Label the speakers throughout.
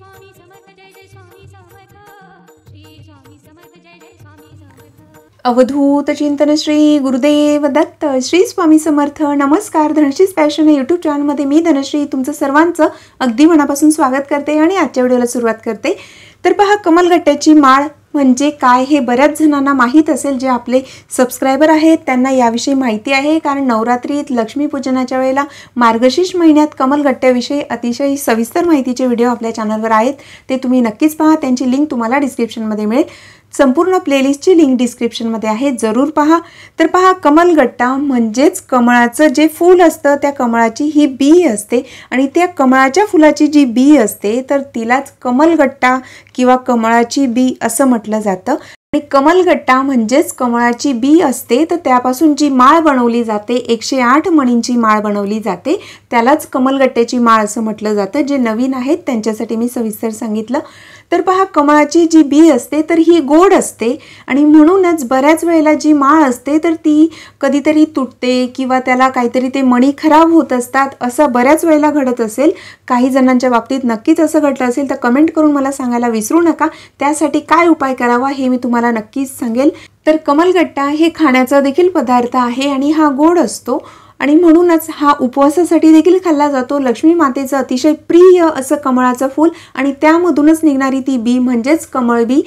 Speaker 1: स्वामी समर्थ जय श्री अवधूत चिंतन श्री गुरुदेव दत्त श्री स्वामी समर्थ नमस्कार धनश्री स्पॅशन या यूट्यूब चॅनलमध्ये मी धनश्री तुमचं सर्वांचं अगदी मनापासून स्वागत करते आणि आजच्या व्हिडिओला सुरुवात करते तर पहा कमलगट्ट्याची माळ म्हणजे काय हे बऱ्याच जणांना माहीत असेल जे आपले सबस्क्रायबर आहेत त्यांना याविषयी माहिती आहे कारण नवरात्रीत लक्ष्मीपूजनाच्या वेळेला मार्गशीर्ष महिन्यात कमलगट्ट्याविषयी अतिशय सविस्तर माहितीचे व्हिडिओ आपल्या चॅनलवर आहेत ते तुम्ही नक्कीच पहा त्यांची लिंक तुम्हाला डिस्क्रिप्शनमध्ये मिळेल संपूर्ण प्लेलिस्टची लिंक डिस्क्रिप्शनमध्ये आहे जरूर पहा तर पहा कमलगट्टा म्हणजेच कमळाचं जे फूल असतं त्या कमळाची ही बी असते आणि त्या कमळाच्या फुलाची जी बी असते तर तिलाच कमलगट्टा किंवा कमळाची बी असं म्हटलं जातं आणि कमलगट्टा म्हणजेच कमळाची बी असते तर त्यापासून जी माळ बनवली जाते एकशे आठ मणींची माळ बनवली जाते त्यालाच कमलगट्ट्याची माळ असं म्हटलं जातं जे नवीन आहेत त्यांच्यासाठी मी सविस्तर सांगितलं तर पहा कमळाची जी बी असते तर ही गोड असते आणि म्हणूनच बऱ्याच वेळेला जी माळ असते तर ती कधीतरी तुटते किंवा त्याला काहीतरी ते मणी खराब होत असतात असं बऱ्याच वेळेला घडत असेल काही जणांच्या बाबतीत नक्कीच असं घडलं असेल तर कमेंट करून मला सांगायला विसरू नका त्यासाठी काय उपाय करावा हे मी तुम्हाला नक्कीच सांगेल तर कमलगट्टा हे खाण्याचा देखील पदार्थ आहे आणि हा गोड असतो आणि म्हणूनच हा उपवासासाठी देखील खाल्ला जातो लक्ष्मी मातेचं अतिशय प्रिय असं कमळाचं फूल आणि त्यामधूनच निघणारी ती बी म्हणजेच कमळ बी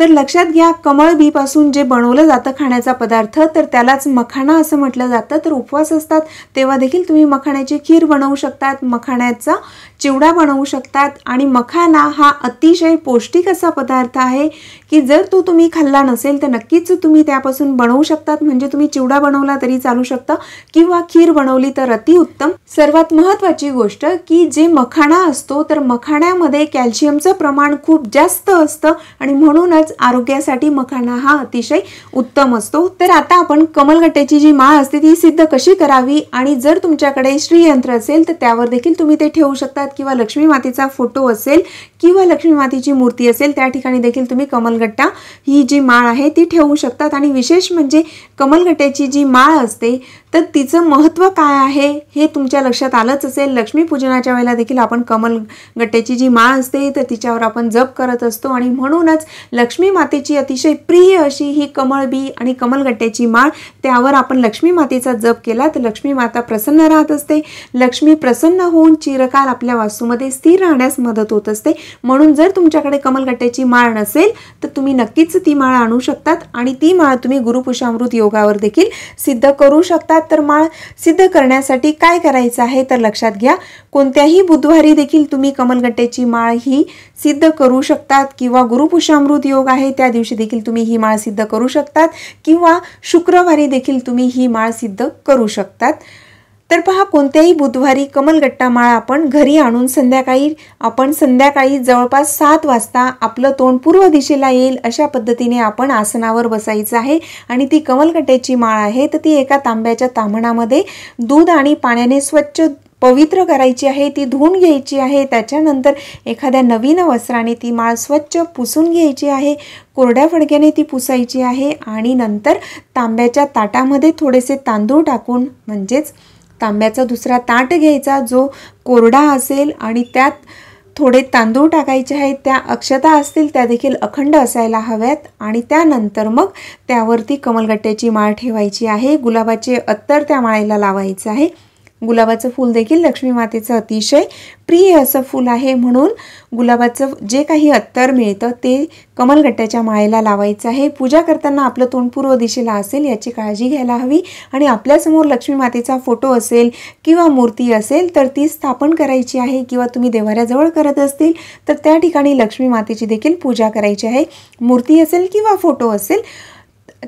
Speaker 1: तर लक्षात घ्या कमळ बीपासून जे बनवलं जातं खाण्याचा पदार्थ तर त्यालाच मखाणा असं म्हटलं जातं तर उपवास असतात तेव्हा देखील तुम्ही मखाण्याची खीर बनवू शकतात मखाण्याचा चिवडा बनवू शकतात आणि मखाना हा अतिशय पौष्टिक असा पदार्थ आहे की जर तो तुम्ही खाल्ला नसेल तर नक्कीच तुम्ही त्यापासून बनवू शकतात म्हणजे तुम्ही चिवडा बनवला तरी चालू शकता किंवा खीर बनवली तर अतिउत्तम सर्वात महत्त्वाची गोष्ट की जे मखाणा असतो तर मखाण्यामध्ये कॅल्शियमचं प्रमाण खूप जास्त असतं आणि म्हणूनच खरंच आरोग्यासाठी मखाना हा अतिशय उत्तम असतो तर आता आपण कमलगट्ट्याची जी माळ असते ती सिद्ध कशी करावी आणि जर तुमच्याकडे श्रीयंत्र असेल तर त्यावर देखील तुम्ही ते ठेवू शकतात किंवा लक्ष्मी मातेचा फोटो असेल किंवा लक्ष्मी मातेची मूर्ती असेल त्या ठिकाणी देखील तुम्ही कमलगट्टा ही जी माळ आहे ती ठेवू शकतात आणि विशेष म्हणजे कमलगट्ट्याची जी माळ असते तर तिचं महत्त्व काय आहे हे तुमच्या लक्षात आलंच असेल लक्ष्मीपूजनाच्या वेळेला देखील आपण कमलगट्ट्याची जी माळ असते तर तिच्यावर आपण जप करत असतो आणि म्हणूनच लक्ष लक्ष्मी मातेची अतिशय प्रिय अशी ही कमळ बी आणि कमलगट्ट्याची माळ त्यावर आपण लक्ष्मी मातेचा जप केला तर लक्ष्मी माता प्रसन्न राहत असते लक्ष्मी प्रसन्न होऊन चिरकाल आपल्या वास्तूमध्ये स्थिर राहण्यास मदत होत असते म्हणून जर तुमच्याकडे कमलगट्ट्याची माळ नसेल तर तुम्ही नक्कीच ती माळ आणू शकतात आणि ती माळ तुम्ही गुरुपुषामृत योगावर देखील सिद्ध करू शकतात तर माळ सिद्ध करण्यासाठी काय करायचं आहे तर लक्षात घ्या कोणत्याही बुधवारी देखील तुम्ही कमलगट्ट्याची माळ ही सिद्ध करू शकतात किंवा गुरुपुषामृत योग योग आहे त्या दिवशी देखील तुम्ही ही माळ सिद्ध करू शकतात किंवा शुक्रवारी देखील तुम्ही ही माळ सिद्ध करू शकतात तर पहा कोणत्याही बुधवारी कमलगट्टा माळ आपण घरी आणून संध्याकाळी आपण संध्याकाळी जवळपास सात वाजता आपलं तोंड पूर्व दिशेला येईल अशा पद्धतीने आपण आसनावर बसायचं आहे आणि ती कमलगट्ट्याची माळ आहे तर ती एका तांब्याच्या तांबणामध्ये दूध आणि पाण्याने स्वच्छ पवित्र करायची आहे ती धुवून घ्यायची आहे त्याच्यानंतर एखाद्या नवीन वस्त्राने ती माळ स्वच्छ पुसून घ्यायची आहे कोरड्या फडक्याने ती पुसायची आहे आणि नंतर तांब्याच्या ताटामध्ये थोडेसे तांदूळ टाकून म्हणजेच तांब्याचा दुसरा ताट घ्यायचा जो कोरडा असेल आणि त्यात थोडे तांदूळ टाकायचे आहेत त्या अक्षता असतील त्या देखील अखंड असायला हव्यात आणि त्यानंतर मग त्यावरती कमलगट्ट्याची माळ ठेवायची आहे गुलाबाचे अत्तर त्या माळेला लावायचं आहे गुलाबाचं फूल देखील लक्ष्मी मातेचं अतिशय प्रिय असं फूल आहे म्हणून गुलाबाचं जे काही अत्तर मिळतं ते कमलगट्ट्याच्या माळेला लावायचं आहे पूजा करताना आपलं तोंड पूर्व दिशेला असेल याची काळजी घ्यायला हवी आणि आपल्यासमोर लक्ष्मी मातेचा फोटो असेल किंवा मूर्ती असेल तर ती स्थापन करायची आहे किंवा तुम्ही देवाऱ्याजवळ करत असतील तर त्या ठिकाणी लक्ष्मी मातेची देखील पूजा करायची आहे मूर्ती असेल किंवा फोटो असेल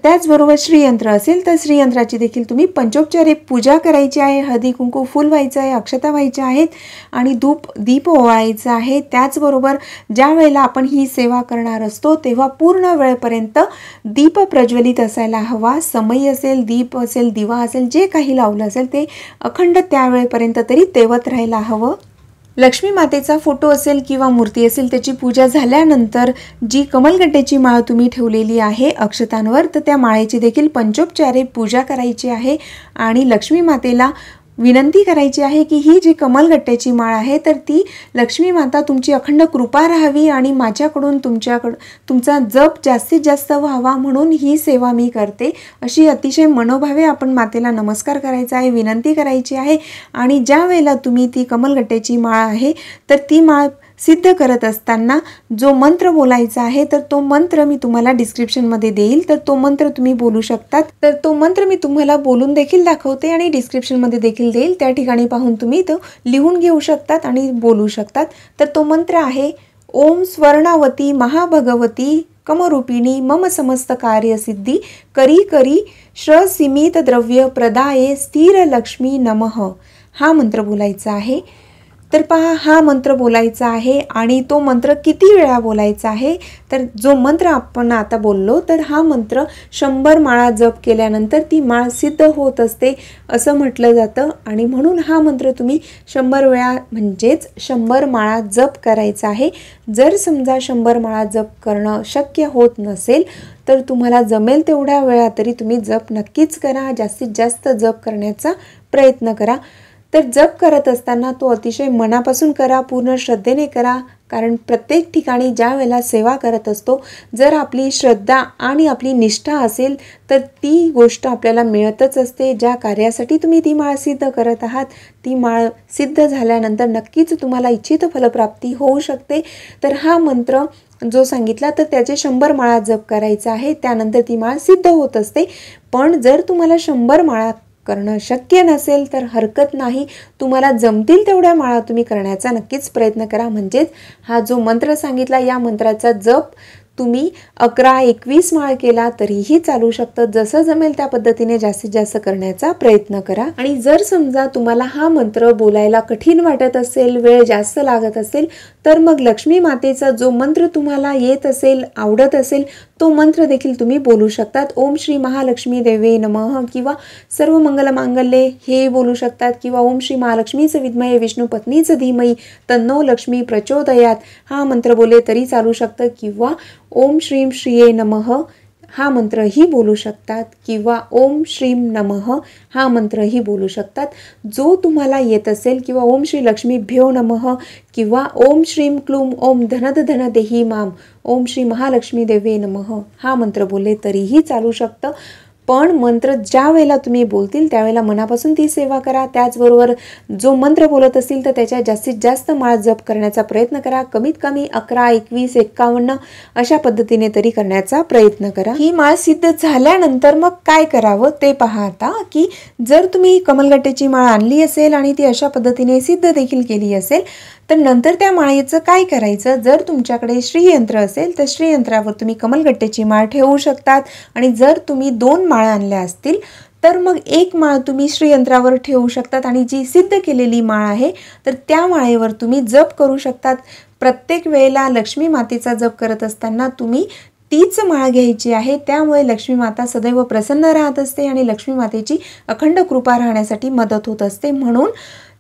Speaker 1: त्याचबरोबर श्रीयंत्र असेल तर श्रीयंत्राची देखील तुम्ही पंचोपचारे पूजा करायची आहे हळदी कुंकू फुल व्हायचं आहे अक्षता व्हायच्या आहेत आणि धूप दीप ओवाळायचं आहे त्याचबरोबर ज्या वेळेला आपण ही सेवा करणार असतो तेव्हा पूर्ण वेळपर्यंत दीप प्रज्वलित असायला हवा समय असेल दीप असेल दिवा असेल जे काही लावलं असेल ते अखंड त्या तरी तेवत राहायला हवं लक्ष्मी मातेचा फोटो असेल किंवा मूर्ती असेल त्याची पूजा झाल्यानंतर जी कमलगट्ट्याची माळ तुम्ही ठेवलेली आहे अक्षतांवर तर त्या माळेची देखील पंचोपचारे पूजा करायची आहे आणि लक्ष्मी मातेला विनंती करायची आहे की ही जी कमलगट्ट्याची माळ आहे तर ती लक्ष्मी माता तुमची अखंड कृपा राहावी आणि माझ्याकडून तुमच्याकड तुमचा जप जास्तीत जास्त व्हावा म्हणून ही सेवा मी करते अशी अतिशय मनोभावे आपण मातेला नमस्कार करायचा आहे विनंती करायची आहे आणि ज्या वेळेला तुम्ही ती कमलगट्ट्याची माळ आहे तर ती माळ सिद्ध करत असताना जो मंत्र बोलायचा आहे तर तो मंत्र मी तुम्हाला डिस्क्रिप्शनमध्ये देईल तर तो मंत्र तुम्ही बोलू शकतात तर तो मंत्र मी तुम्हाला बोलून देखील दाखवते आणि डिस्क्रिप्शनमध्ये देखील देईल त्या ठिकाणी पाहून तुम्ही तो लिहून घेऊ शकतात आणि बोलू शकतात तर तो मंत्र आहे ओम स्वर्णावती महाभगवती कमरूपिणी मम समस्त कार्यसिद्धी करी करी सीमित द्रव्य प्रदाये स्थिर लक्ष्मी नमः हा मंत्र बोलायचा आहे तर पहा हा मंत्र बोलायचा आहे आणि तो मंत्र किती वेळा बोलायचा आहे तर जो मंत्र आपण आता बोललो तर हा मंत्र शंभर माळा जप केल्यानंतर ती माळ सिद्ध होत असते असं म्हटलं जातं आणि म्हणून हा मंत्र तुम्ही शंभर वेळा म्हणजेच शंभर माळा जप करायचा आहे जर समजा शंभर माळा जप करणं शक्य होत नसेल तर तुम्हाला जमेल तेवढ्या वेळा तरी तुम्ही जप नक्कीच करा जास्तीत जास्त जप करण्याचा प्रयत्न करा तर जप करत असताना तो अतिशय मनापासून करा पूर्ण श्रद्धेने करा कारण प्रत्येक ठिकाणी ज्या वेळेला सेवा करत असतो जर आपली श्रद्धा आणि आपली निष्ठा असेल तर ती गोष्ट आपल्याला मिळतच असते ज्या कार्यासाठी तुम्ही ती माळ सिद्ध करत आहात ती माळ सिद्ध झाल्यानंतर नक्कीच तुम्हाला इच्छित फलप्राप्ती होऊ शकते तर हा मंत्र जो सांगितला तर त्याचे शंभर माळा जप करायचा आहे त्यानंतर ती माळ सिद्ध होत असते पण जर तुम्हाला शंभर माळा करणं शक्य नसेल तर हरकत नाही तुम्हाला जमतील तेवढ्या माळा तुम्ही करण्याचा नक्कीच प्रयत्न करा म्हणजेच हा जो मंत्र सांगितला या मंत्राचा जप तुम्ही अकरा एकवीस माळ केला तरीही चालू शकतं जसं जमेल त्या पद्धतीने जास्तीत जास्त करण्याचा प्रयत्न करा आणि जर समजा तुम्हाला हा मंत्र बोलायला कठीण वाटत असेल वेळ जास्त लागत असेल तर मग लक्ष्मी मातेचा जो मंत्र तुम्हाला येत असेल आवडत असेल तो मंत्र देखील तुम्ही बोलू शकतात ओम श्री महालक्ष्मी देवे नमः किंवा सर्व मंगल मांगल्ये हे बोलू शकतात किंवा ओम श्री महालक्ष्मीचं विद्मय विष्णू पत्नीचं धीमयी तन्नो लक्ष्मी प्रचोदयात हा मंत्र बोले तरी चालू शकतं किंवा ओम श्रीम श्रीये नमः हा मंत्रही बोलू शकतात किंवा ओम श्रीम नमः हा मंत्रही बोलू शकतात जो तुम्हाला येत असेल किंवा ओम श्री लक्ष्मी भ्यो नमः किंवा ओम श्रीम क्लूम ओम धनद धन देही माम ओम श्री महालक्ष्मी देवे नमः हा मंत्र बोलले तरीही चालू शकतं पण मंत्र ज्या वेळेला तुम्ही बोलतील त्यावेळेला मनापासून ती सेवा करा त्याचबरोबर जो मंत्र बोलत असतील तर त्याच्या जास्तीत जास्त माळ जप करण्याचा प्रयत्न करा कमीत कमी अकरा एकवीस एक्कावन्न अशा पद्धतीने तरी करण्याचा प्रयत्न करा ही माळ सिद्ध झाल्यानंतर मग काय करावं ते पहा आता की जर तुम्ही कमलगट्ट्याची माळ आणली असेल आणि ती अशा पद्धतीने सिद्ध देखील केली असेल तर नंतर त्या माळेचं काय करायचं जर तुमच्याकडे श्रीयंत्र असेल तर श्रीयंत्रावर तुम्ही कमलगट्ट्याची माळ ठेवू शकतात आणि जर तुम्ही दोन माळ आणल्या असतील तर मग एक माळ तुम्ही श्रीयंत्रावर ठेवू शकतात आणि जी सिद्ध केलेली माळ आहे तर त्या माळेवर तुम्ही जप करू शकतात प्रत्येक वेळेला लक्ष्मी मातेचा जप करत असताना तुम्ही तीच माळ घ्यायची आहे त्यामुळे लक्ष्मी माता सदैव प्रसन्न राहत असते आणि लक्ष्मी मातेची अखंड कृपा राहण्यासाठी मदत होत असते म्हणून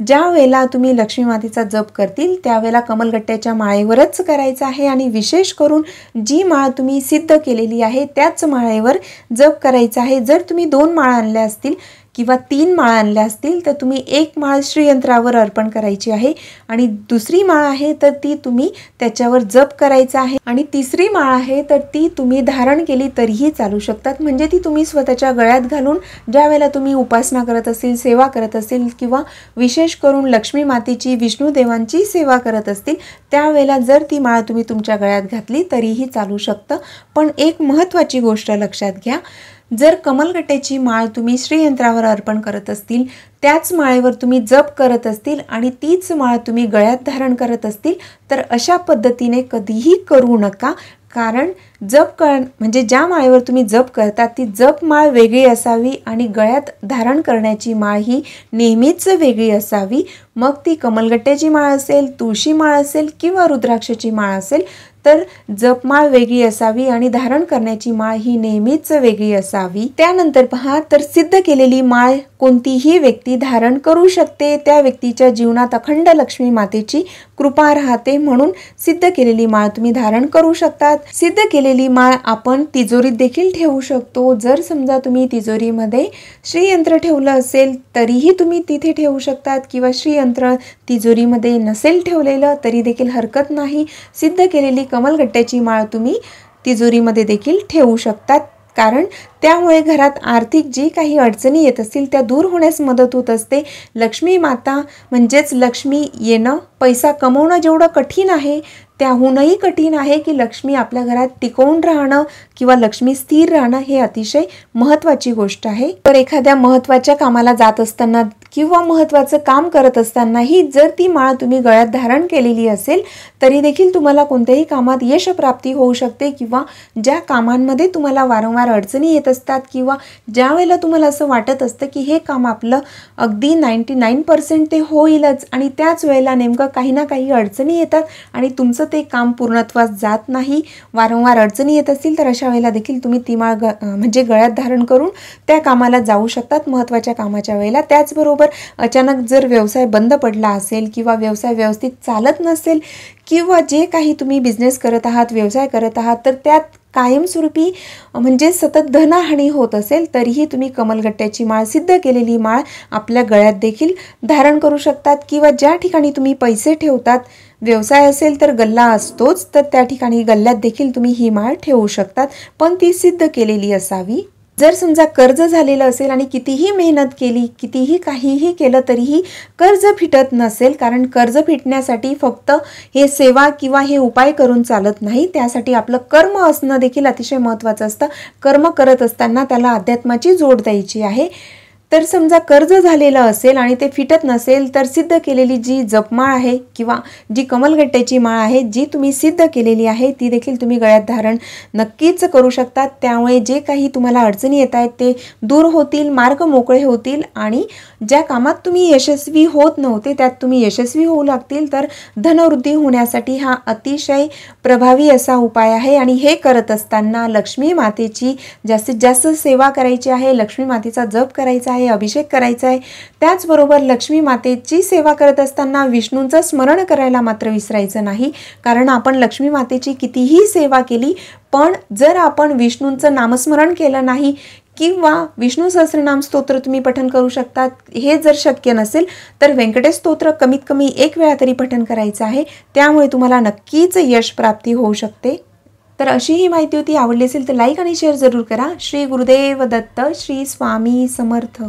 Speaker 1: ज्या वेळेला तुम्ही लक्ष्मी मातेचा जप करतील त्यावेळेला कमलगट्ट्याच्या माळेवरच करायचं आहे आणि विशेष करून जी माळ तुम्ही सिद्ध केलेली आहे त्याच माळेवर जप करायचा आहे जर तुम्ही दोन माळ आणल्या असतील किंवा तीन माळ आणल्या असतील तर तुम्ही एक माळ श्रीयंत्रावर अर्पण करायची आहे आणि दुसरी माळ आहे तर ती तुम्ही त्याच्यावर जप करायचा आहे आणि तिसरी माळ आहे तर ती तुम्ही धारण केली तरीही चालू शकतात म्हणजे ती तुम्ही स्वतःच्या गळ्यात घालून ज्या वेळेला तुम्ही उपासना करत असेल सेवा करत असेल किंवा विशेष करून लक्ष्मी मातेची विष्णू देवांची सेवा करत असतील त्यावेळेला जर ती माळ तुम्ही तुमच्या गळ्यात घातली तरीही चालू शकतं पण एक महत्त्वाची गोष्ट लक्षात घ्या जर कमलगट्याची माळ तुम्ही श्रीयंत्रावर अर्पण करत असतील त्याच माळेवर तुम्ही जप करत असतील आणि तीच माळ तुम्ही गळ्यात धारण करत असतील तर अशा पद्धतीने कधीही करू नका कारण जप कर म्हणजे ज्या माळेवर तुम्ही जप करता ती जप माळ वेगळी असावी आणि गळ्यात धारण करण्याची माळ ही नेहमीच वेगळी असावी मग ती कमलगट्ट्याची माळ असेल तुळशी माळ असेल किंवा रुद्राक्षाची माळ असेल तर जप माळ वेगळी असावी आणि धारण करण्याची माळ ही नेहमीच वेगळी असावी त्यानंतर पहा तर सिद्ध केलेली माळ कोणतीही व्यक्ती धारण करू शकते त्या व्यक्तीच्या जीवनात अखंड लक्ष्मी मातेची कृपा राहते म्हणून सिद्ध केलेली माळ तुम्ही धारण करू शकतात सिद्ध केलेली माळ आपण तिजोरीत देखील ठेवू शकतो जर समजा तुम्ही तिजोरीमध्ये श्रीयंत्र ठेवलं असेल तरीही तुम्ही तिथे ठेवू शकतात किंवा श्रीयंत्र तिजोरीमध्ये नसेल ठेवलेलं तरी देखील हरकत नाही सिद्ध केलेली कमलगट्ट्याची माळ तुम्ही तिजोरीमध्ये देखील ठेवू शकतात कारण त्यामुळे घरात आर्थिक जी काही अडचणी येत असतील त्या दूर होण्यास मदत होत असते लक्ष्मी माता म्हणजेच लक्ष्मी येणं पैसा कमवणं जेवढं कठीण आहे त्याहूनही कठीण आहे की लक्ष्मी आपल्या घरात टिकवून राहणं किंवा लक्ष्मी स्थिर राहणं हे अतिशय महत्त्वाची गोष्ट आहे तर एखाद्या महत्वाच्या कामाला जात असताना किंवा महत्त्वाचं काम करत असतानाही जर ती माळ तुम्ही गळ्यात धारण केलेली असेल तरी देखील तुम्हाला कोणत्याही कामात यशप्राप्ती होऊ शकते किंवा ज्या कामांमध्ये तुम्हाला वारंवार अडचणी येत असतात किंवा ज्या वेळेला तुम्हाला असं वाटत असतं की हे काम आपलं अगदी नाईन्टी नाईन पर्सेंट ते होईलच आणि त्याच वेळेला नेमकं काही ना काही अडचणी येतात आणि तुमचं ते काम पूर्णत्वास जात नाही वारंवार अडचणी येत असतील तर अशा वेळेला देखील तुम्ही ती माळ ग म्हणजे गळ्यात धारण करून त्या कामाला जाऊ शकतात महत्त्वाच्या कामाच्या वेळेला त्याचबरोबर बरोबर अचानक जर व्यवसाय बंद पडला असेल किंवा व्यवसाय व्यवस्थित चालत नसेल किंवा जे काही तुम्ही बिझनेस करत आहात व्यवसाय करत आहात तर त्यात कायमस्वरूपी म्हणजे सतत धनहानी होत असेल तरीही तुम्ही कमलगट्ट्याची माळ सिद्ध केलेली माळ आपल्या गळ्यात देखील धारण करू शकतात किंवा ज्या ठिकाणी तुम्ही पैसे ठेवतात व्यवसाय असेल तर गल्ला असतोच तर त्या ठिकाणी गल्ल्यात देखील तुम्ही ही माळ ठेवू शकतात पण ती सिद्ध केलेली असावी जर समजा कर्ज झालेलं असेल आणि कितीही मेहनत केली कितीही काहीही केलं तरीही कर्ज फिटत नसेल कारण कर्ज फिटण्यासाठी फक्त हे सेवा किंवा हे उपाय करून चालत नाही त्यासाठी आपलं कर्म असणं देखील अतिशय महत्त्वाचं असतं कर्म करत असताना त्याला अध्यात्माची जोड द्यायची आहे तर समजा कर्ज झालेलं असेल आणि ते फिटत नसेल तर सिद्ध केलेली जी जपमाळ आहे किंवा जी कमलगट्ट्याची माळ आहे जी तुम्ही सिद्ध केलेली आहे ती देखील तुम्ही गळ्यात धारण नक्कीच करू शकता त्यामुळे जे काही तुम्हाला अडचणी येत आहेत ते दूर होतील मार्ग मोकळे होतील आणि ज्या कामात तुम्ही यशस्वी होत नव्हते त्यात तुम्ही यशस्वी होऊ लागतील तर धनवृद्धी होण्यासाठी हा अतिशय प्रभावी असा उपाय आहे आणि हे करत असताना लक्ष्मी मातेची जास्तीत जास्त सेवा करायची आहे लक्ष्मी मातेचा जप करायचा आहे आहे अभिषेक करायचा आहे त्याचबरोबर लक्ष्मी मातेची सेवा करत असताना विष्णूंचं स्मरण करायला मात्र विसरायचं नाही कारण आपण लक्ष्मी मातेची कितीही सेवा केली पण जर आपण विष्णूंचं नामस्मरण केलं नाही किंवा विष्णू सहस्रनाम स्तोत्र तुम्ही पठन करू शकता हे जर शक्य नसेल तर व्यंकटेश स्तोत्र कमीत कमी एक वेळा तरी पठन करायचं आहे त्यामुळे तुम्हाला नक्कीच यश प्राप्ती होऊ शकते तर अशी ही माहिती होती आवडली असेल तर लाईक आणि शेअर जरूर करा श्री गुरुदेव दत्त श्री स्वामी समर्थ